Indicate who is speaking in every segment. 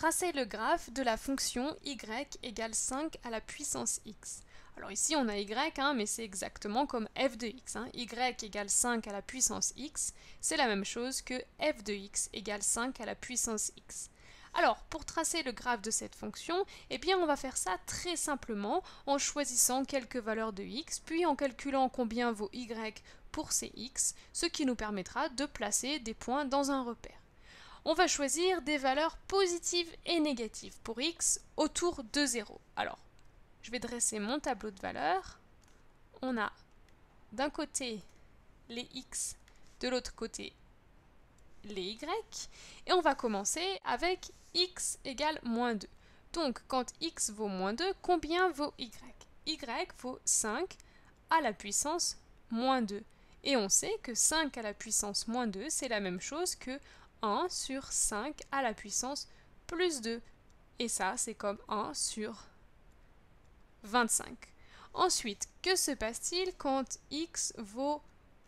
Speaker 1: tracer le graphe de la fonction y égale 5 à la puissance x. Alors ici on a y, hein, mais c'est exactement comme f de x. Hein. y égale 5 à la puissance x, c'est la même chose que f de x égale 5 à la puissance x. Alors, pour tracer le graphe de cette fonction, eh bien on va faire ça très simplement en choisissant quelques valeurs de x, puis en calculant combien vaut y pour ces x, ce qui nous permettra de placer des points dans un repère on va choisir des valeurs positives et négatives pour x autour de 0. Alors, je vais dresser mon tableau de valeurs. On a d'un côté les x, de l'autre côté les y, et on va commencer avec x égale moins 2. Donc, quand x vaut moins 2, combien vaut y y vaut 5 à la puissance moins 2. Et on sait que 5 à la puissance moins 2, c'est la même chose que 1 sur 5 à la puissance plus 2. Et ça, c'est comme 1 sur 25. Ensuite, que se passe-t-il quand x vaut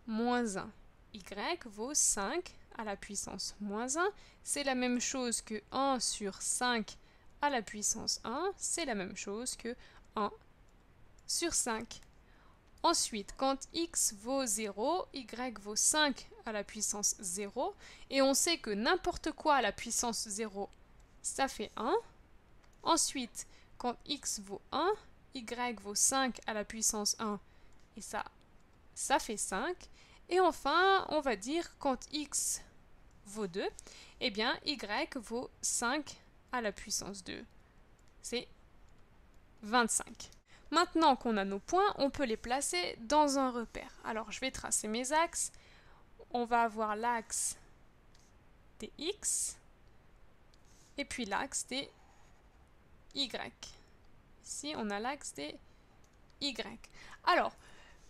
Speaker 1: moins 1 y vaut 5 à la puissance moins 1. C'est la même chose que 1 sur 5 à la puissance 1. C'est la même chose que 1 sur 5. Ensuite, quand x vaut 0, y vaut 5 à la puissance 0, et on sait que n'importe quoi à la puissance 0, ça fait 1. Ensuite, quand x vaut 1, y vaut 5 à la puissance 1, et ça, ça fait 5. Et enfin, on va dire quand x vaut 2, et eh bien y vaut 5 à la puissance 2. C'est 25. Maintenant qu'on a nos points, on peut les placer dans un repère. Alors je vais tracer mes axes. On va avoir l'axe des X et puis l'axe des Y. Ici, on a l'axe des Y. Alors,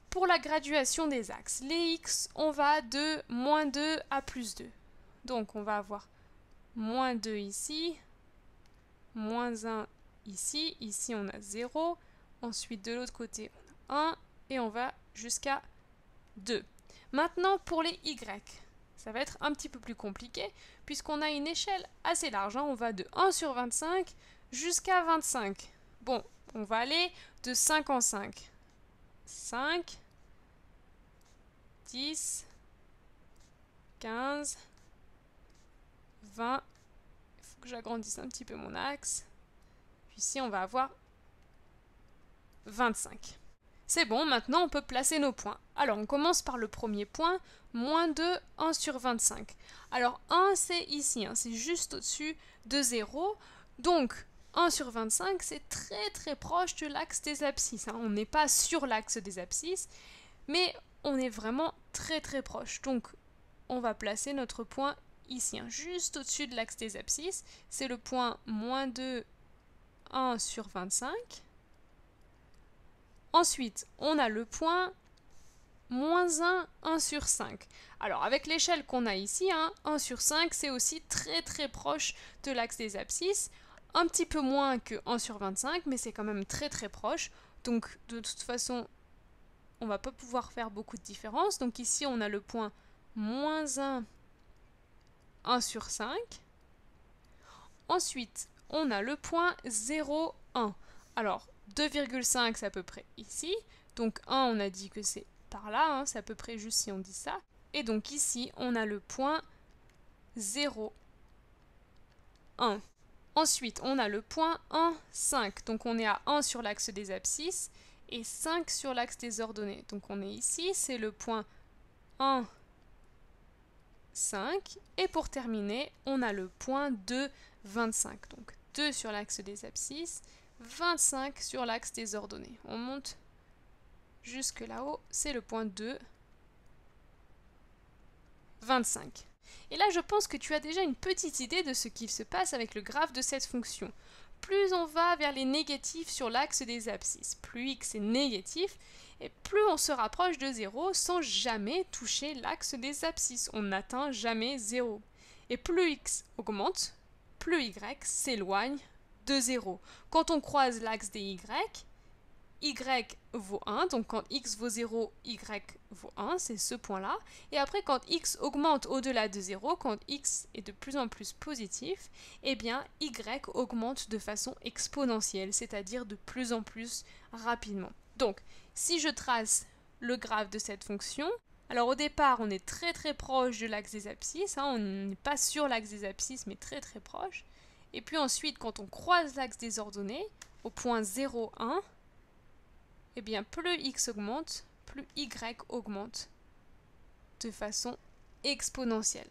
Speaker 1: pour la graduation des axes, les X, on va de moins 2 à plus 2. Donc, on va avoir moins 2 ici, moins 1 ici, ici on a 0, Ensuite, de l'autre côté, 1 et on va jusqu'à 2. Maintenant, pour les Y, ça va être un petit peu plus compliqué puisqu'on a une échelle assez large. Hein. On va de 1 sur 25 jusqu'à 25. Bon, on va aller de 5 en 5. 5, 10, 15, 20. Il faut que j'agrandisse un petit peu mon axe. Puis ici, on va avoir 25. C'est bon, maintenant on peut placer nos points. Alors on commence par le premier point, moins 2, 1 sur 25. Alors 1 c'est ici, hein, c'est juste au-dessus de 0. Donc 1 sur 25 c'est très très proche de l'axe des abscisses. Hein. On n'est pas sur l'axe des abscisses, mais on est vraiment très très proche. Donc on va placer notre point ici, hein, juste au-dessus de l'axe des abscisses. C'est le point moins 2, 1 sur 25. Ensuite, on a le point moins 1, 1 sur 5. Alors avec l'échelle qu'on a ici, 1 hein, sur 5, c'est aussi très très proche de l'axe des abscisses. Un petit peu moins que 1 sur 25, mais c'est quand même très très proche. Donc de toute façon, on va pas pouvoir faire beaucoup de différence. Donc ici, on a le point moins 1, 1 sur 5. Ensuite, on a le point 0, 1. Alors, 2,5 c'est à peu près ici. Donc 1 on a dit que c'est par là, hein, c'est à peu près juste si on dit ça. Et donc ici on a le point 0, 1. Ensuite on a le point 1, 5. Donc on est à 1 sur l'axe des abscisses et 5 sur l'axe des ordonnées. Donc on est ici, c'est le point 1, 5. Et pour terminer, on a le point 2, 25. Donc 2 sur l'axe des abscisses 25 sur l'axe des ordonnées. On monte jusque là-haut, c'est le point 2. 25. Et là, je pense que tu as déjà une petite idée de ce qu'il se passe avec le graphe de cette fonction. Plus on va vers les négatifs sur l'axe des abscisses, plus x est négatif, et plus on se rapproche de 0 sans jamais toucher l'axe des abscisses. On n'atteint jamais 0. Et plus x augmente, plus y s'éloigne de 0. Quand on croise l'axe des y, y vaut 1, donc quand x vaut 0, y vaut 1, c'est ce point-là. Et après, quand x augmente au-delà de 0, quand x est de plus en plus positif, eh bien, y augmente de façon exponentielle, c'est-à-dire de plus en plus rapidement. Donc, si je trace le graphe de cette fonction, alors au départ, on est très très proche de l'axe des abscisses, hein, on n'est pas sur l'axe des abscisses, mais très très proche. Et puis ensuite, quand on croise l'axe des ordonnées, au point 0, 1, eh bien, plus x augmente, plus y augmente de façon exponentielle,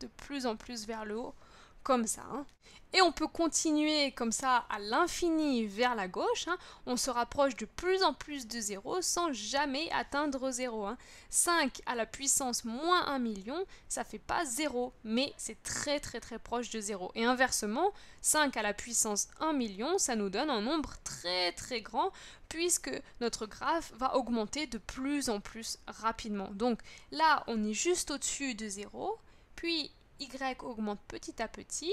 Speaker 1: de plus en plus vers le haut, comme ça. Hein. Et on peut continuer comme ça à l'infini vers la gauche. Hein. On se rapproche de plus en plus de 0 sans jamais atteindre 0. 5 hein. à la puissance moins 1 million, ça fait pas 0, mais c'est très très très proche de 0. Et inversement, 5 à la puissance 1 million, ça nous donne un nombre très très grand puisque notre graphe va augmenter de plus en plus rapidement. Donc là, on est juste au-dessus de 0, puis y augmente petit à petit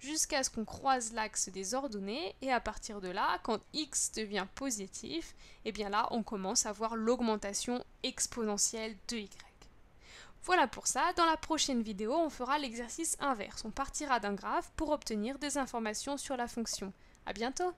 Speaker 1: jusqu'à ce qu'on croise l'axe des ordonnées et à partir de là, quand x devient positif, et eh bien là on commence à voir l'augmentation exponentielle de y. Voilà pour ça, dans la prochaine vidéo on fera l'exercice inverse, on partira d'un graphe pour obtenir des informations sur la fonction. A bientôt